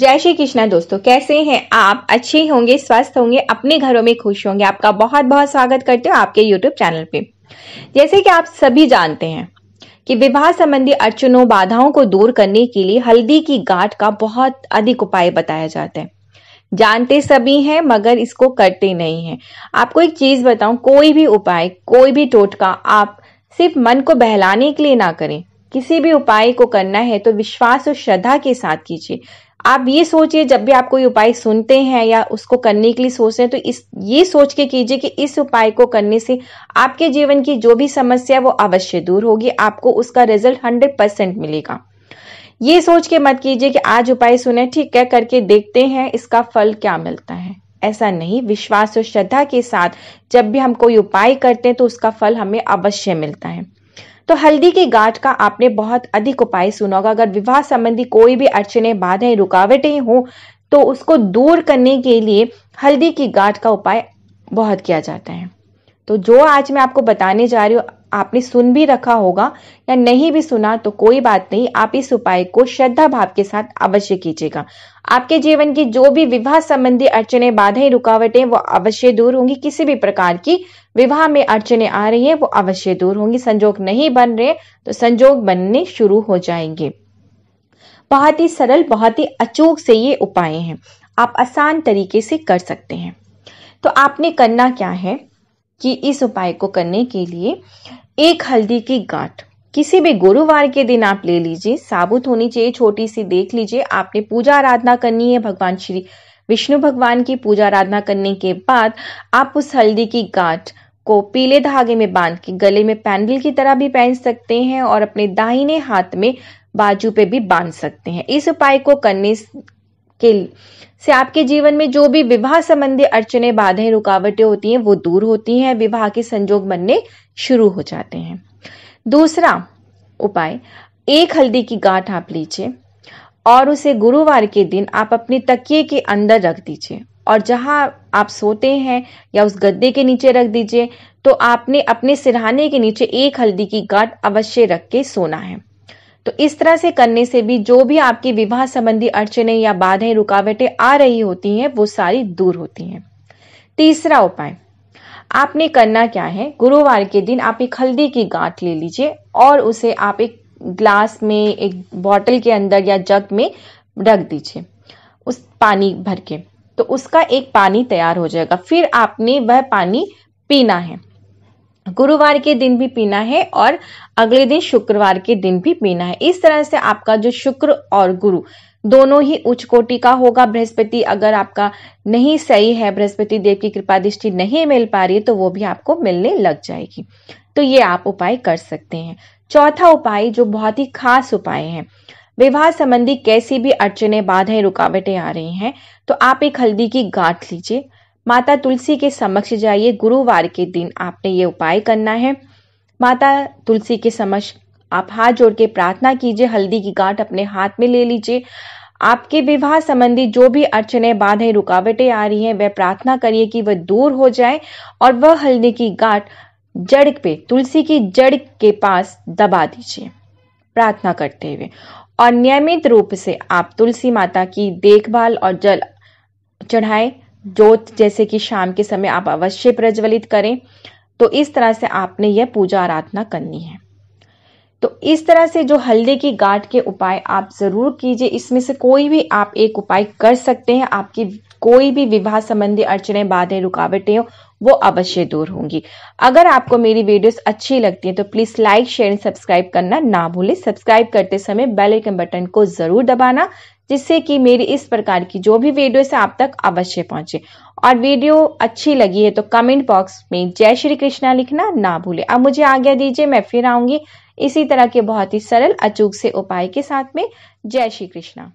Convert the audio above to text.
जय श्री कृष्णा दोस्तों कैसे हैं आप अच्छे होंगे स्वस्थ होंगे अपने घरों में खुश होंगे आपका बहुत बहुत स्वागत करते हो आपके यूट्यूब चैनल पे जैसे कि आप सभी जानते हैं कि विवाह संबंधी अड़चनों बाधाओं को दूर करने के लिए हल्दी की गांठ का बहुत अधिक उपाय बताया जाता है जानते सभी हैं मगर इसको करते नहीं है आपको एक चीज बताऊं कोई भी उपाय कोई भी टोटका आप सिर्फ मन को बहलाने के लिए ना करें किसी भी उपाय को करना है तो विश्वास और श्रद्धा के साथ कीजिए आप ये सोचिए जब भी आप कोई उपाय सुनते हैं या उसको करने के लिए सोच रहे हैं तो इस ये सोच के कीजिए कि इस उपाय को करने से आपके जीवन की जो भी समस्या है वो अवश्य दूर होगी आपको उसका रिजल्ट हंड्रेड परसेंट मिलेगा ये सोच के मत कीजिए कि आज उपाय सुने ठीक है करके देखते हैं इसका फल क्या मिलता है ऐसा नहीं विश्वास और श्रद्धा के साथ जब भी हम कोई उपाय करते हैं तो उसका फल हमें अवश्य मिलता है तो हल्दी के गांठ का आपने बहुत अधिक उपाय सुना होगा अगर विवाह संबंधी कोई भी अड़चने बाधाएं रुकावटें हों तो उसको दूर करने के लिए हल्दी की गांठ का उपाय बहुत किया जाता है तो जो आज मैं आपको बताने जा रही हूँ आपने सुन भी रखा होगा या नहीं भी सुना तो कोई बात नहीं आप इस उपाय को श्रद्धा भाव के साथ अवश्य कीजिएगा आपके जीवन की जो भी विवाह संबंधी अड़चने बाधाएं रुकावटें वो अवश्य दूर होंगी किसी भी प्रकार की विवाह में अड़चने आ रही है वो अवश्य दूर होंगी संजोग नहीं बन रहे तो संजोग बनने शुरू हो जाएंगे बहुत ही सरल बहुत ही अचूक से ये उपाय हैं आप आसान तरीके से कर सकते हैं तो आपने करना क्या है कि इस उपाय को करने के लिए एक हल्दी की गांठ किसी भी गुरुवार के दिन आप ले लीजिए साबुत होनी चाहिए छोटी सी देख लीजिए आपने पूजा आराधना करनी है भगवान श्री विष्णु भगवान की पूजा आराधना करने के बाद आप उस हल्दी की गांठ को पीले धागे में बांध के गले में पैंडल की तरह भी पहन सकते हैं और अपने दाहिने हाथ में बाजू पे भी बांध सकते हैं इस उपाय को करने के से आपके जीवन में जो भी विवाह संबंधी अड़चने बाधाएं रुकावटें होती हैं वो दूर होती हैं विवाह के संजोग बनने शुरू हो जाते हैं दूसरा उपाय एक हल्दी की गांठ आप लीजिए और उसे गुरुवार के दिन आप अपने तकिए के अंदर रख दीजिए और जहां आप सोते हैं या उस गद्दे के नीचे रख दीजिए तो आपने अपने सिरहाने के नीचे एक हल्दी की गांठ अवश्य रख के सोना है तो इस तरह से करने से भी जो भी आपकी विवाह संबंधी अड़चने या बाधाएं रुकावटें आ रही होती हैं वो सारी दूर होती हैं तीसरा उपाय आपने करना क्या है गुरुवार के दिन आप एक हल्दी की गांठ ले लीजिए और उसे आप एक ग्लास में एक बॉटल के अंदर या जग में रख दीजिए उस पानी भर के तो उसका एक पानी तैयार हो जाएगा फिर आपने वह पानी पीना है गुरुवार के दिन भी पीना है और अगले दिन शुक्रवार के दिन भी पीना है इस तरह से आपका जो शुक्र और गुरु दोनों ही उच्च कोटि का होगा बृहस्पति अगर आपका नहीं सही है बृहस्पति देव की कृपा दृष्टि नहीं मिल पा रही है तो वो भी आपको मिलने लग जाएगी तो ये आप उपाय कर सकते हैं चौथा उपाय जो बहुत ही खास उपाय है विवाह संबंधी कैसी भी अड़चने बाधाएं रुकावटें आ रही हैं तो आप एक हल्दी की गांठ लीजिए माता तुलसी के समक्ष जाइए गुरुवार के दिन आपने ये उपाय करना है माता तुलसी के समक्ष आप हाथ जोड़ के प्रार्थना कीजिए हल्दी की गांठ अपने हाथ में ले लीजिए आपके विवाह संबंधी जो भी अड़चने बाधे रुकावटें आ रही हैं वह प्रार्थना करिए कि वह दूर हो जाए और वह हल्दी की गांठ जड़ पे तुलसी की जड़ के पास दबा दीजिए प्रार्थना करते हुए और नियमित रूप से आप तुलसी माता की देखभाल और जल चढ़ाए जोत जैसे कि शाम के समय आप अवश्य प्रज्वलित करें तो इस तरह से आपने यह पूजा आराधना करनी है तो इस तरह से जो हल्दी की गांठ के उपाय आप ज़रूर कीजिए इसमें से कोई भी आप एक उपाय कर सकते हैं आपकी कोई भी विवाह संबंधी अड़चने बाधे रुकावटें वो अवश्य दूर होंगी अगर आपको मेरी वीडियोस अच्छी लगती हैं तो please like share and subscribe करना ना भूलें सब्सक्राइब करते समय बेल आइकन बटन को ज़रूर दबाना जिससे कि मेरी इस प्रकार की जो भी वीडियोस आप तक अवश्य पहुंचे और वीडियो अच्छी लगी है तो कमेंट बॉक्स में जय श्री कृष्णा लिखना ना भूले अब मुझे आज्ञा दीजिए मैं फिर आऊंगी इसी तरह के बहुत ही सरल अचूक से उपाय के साथ में जय श्री कृष्णा